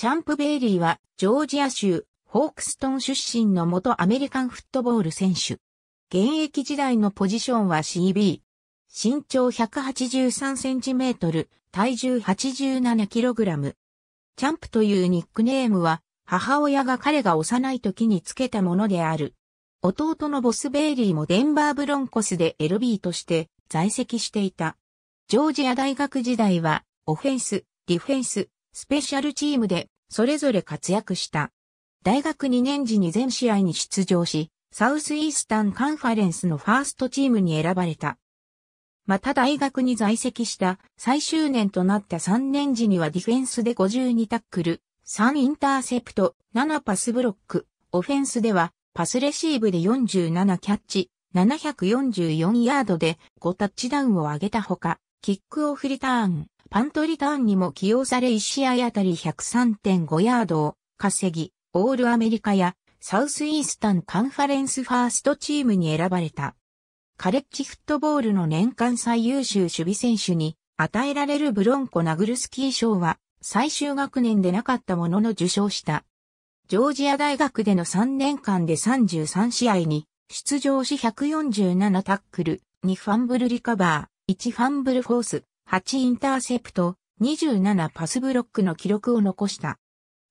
チャンプベイリーは、ジョージア州、ホークストン出身の元アメリカンフットボール選手。現役時代のポジションは CB。身長183センチメートル、体重87キログラム。チャンプというニックネームは、母親が彼が幼い時につけたものである。弟のボス・ベイリーもデンバー・ブロンコスで LB として在籍していた。ジョージア大学時代は、オフェンス、ディフェンス、スペシャルチームでそれぞれ活躍した。大学2年時に全試合に出場し、サウスイースタンカンファレンスのファーストチームに選ばれた。また大学に在籍した最終年となった3年時にはディフェンスで52タックル、3インターセプト、7パスブロック、オフェンスではパスレシーブで47キャッチ、744ヤードで5タッチダウンを上げたほか、キックオフリターン、パントリターンにも起用され1試合あたり103.5ヤードを稼ぎ、オールアメリカやサウスイースタンカンファレンスファーストチームに選ばれた。カレッジフットボールの年間最優秀守備選手に与えられるブロンコ・ナグルスキー賞は最終学年でなかったものの受賞した。ジョージア大学での3年間で33試合に出場し147タックル、2ファンブルリカバー、1ファンブルフォース、8インターセプト、27パスブロックの記録を残した。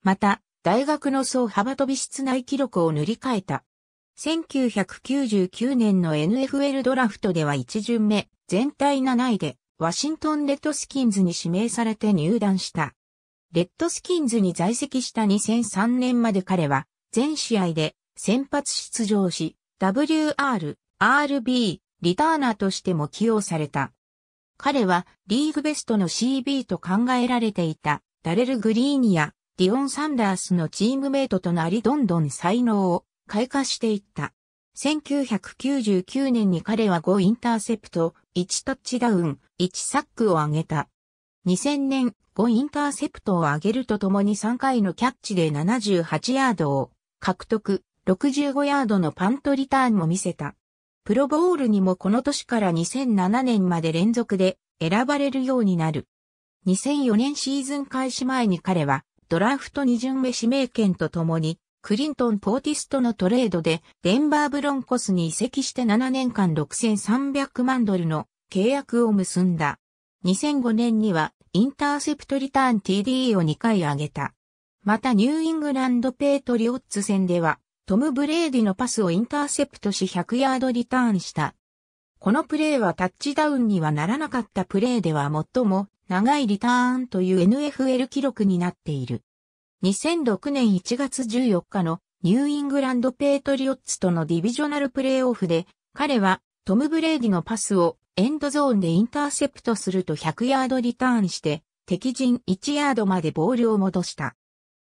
また、大学の総幅飛び室内記録を塗り替えた。1999年の NFL ドラフトでは1巡目、全体7位で、ワシントンレッドスキンズに指名されて入団した。レッドスキンズに在籍した2003年まで彼は、全試合で先発出場し、WR、RB、リターナーとしても起用された。彼はリーグベストの CB と考えられていたダレル・グリーンやディオン・サンダースのチームメイトとなりどんどん才能を開花していった。1999年に彼は5インターセプト、1タッチダウン、1サックを挙げた。2000年、5インターセプトを挙げるとともに3回のキャッチで78ヤードを獲得、65ヤードのパントリターンも見せた。プロボールにもこの年から2007年まで連続で選ばれるようになる。2004年シーズン開始前に彼はドラフト2巡目指名権とともにクリントン・ポーティストのトレードでデンバーブロンコスに移籍して7年間6300万ドルの契約を結んだ。2005年にはインターセプトリターン TD を2回上げた。またニューイングランドペートリオッツ戦ではトム・ブレーディのパスをインターセプトし100ヤードリターンした。このプレーはタッチダウンにはならなかったプレーでは最も長いリターンという NFL 記録になっている。2006年1月14日のニューイングランド・ペイトリオッツとのディビジョナルプレーオフで彼はトム・ブレーディのパスをエンドゾーンでインターセプトすると100ヤードリターンして敵陣1ヤードまでボールを戻した。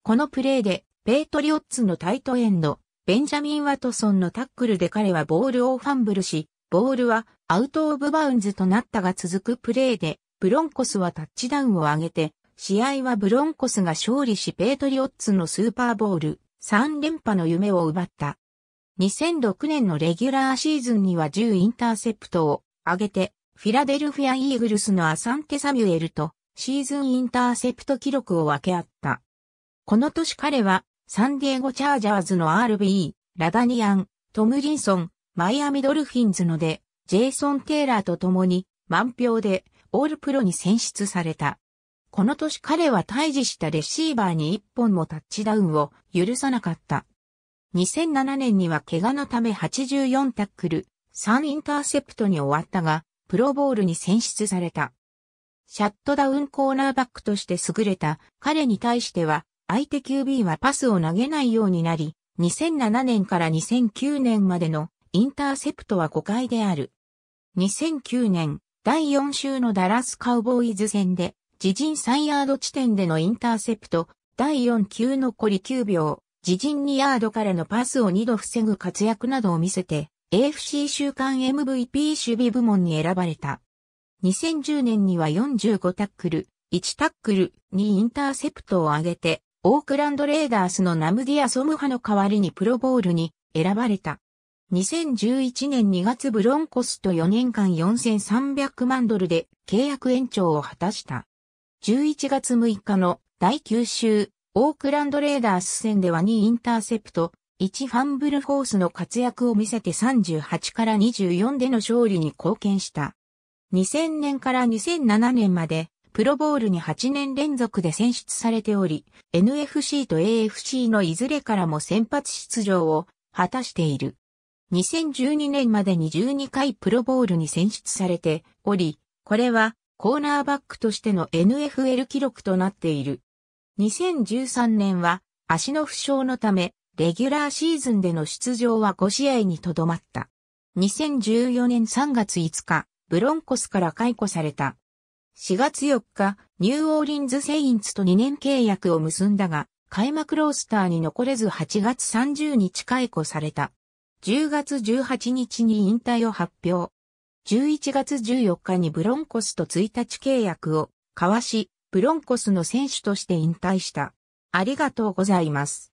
このプレーでペイトリオッツのタイトエンドベンジャミン・ワトソンのタックルで彼はボールをファンブルし、ボールはアウトオブバウンズとなったが続くプレーで、ブロンコスはタッチダウンを上げて、試合はブロンコスが勝利しペイトリオッツのスーパーボール3連覇の夢を奪った。2006年のレギュラーシーズンには10インターセプトを上げて、フィラデルフィア・イーグルスのアサンテ・サミュエルとシーズンインターセプト記録を分け合った。この年彼はサンディエゴチャージャーズの RB、ラダニアン、トムリンソン、マイアミドルフィンズので、ジェイソン・テイラーと共に満票でオールプロに選出された。この年彼は退治したレシーバーに一本もタッチダウンを許さなかった。2007年には怪我のため84タックル、3インターセプトに終わったが、プロボールに選出された。シャットダウンコーナーバックとして優れた彼に対しては相手 QB はパスを投げないようになり、2007年から2009年までのインターセプトは5回である。2009年、第4週のダラスカウボーイズ戦で、自陣3ヤード地点でのインターセプト、第4球残り9秒、自陣2ヤードからのパスを2度防ぐ活躍などを見せて、AFC 週間 MVP 守備部門に選ばれた。2010年には45タックル、1タックル、にインターセプトを挙げて、オークランドレーダースのナムディア・ソムハの代わりにプロボールに選ばれた。2011年2月ブロンコスと4年間4300万ドルで契約延長を果たした。11月6日の第9週、オークランドレーダース戦では2インターセプト、1ファンブルフォースの活躍を見せて38から24での勝利に貢献した。2000年から2007年までプロボールに8年連続で選出されており、NFC と AFC のいずれからも先発出場を果たしている。2012年までに12回プロボールに選出されており、これはコーナーバックとしての NFL 記録となっている。2013年は足の負傷のため、レギュラーシーズンでの出場は5試合にとどまった。2014年3月5日、ブロンコスから解雇された。4月4日、ニューオーリンズ・セインツと2年契約を結んだが、開幕ロースターに残れず8月30日解雇された。10月18日に引退を発表。11月14日にブロンコスと1日契約を交わし、ブロンコスの選手として引退した。ありがとうございます。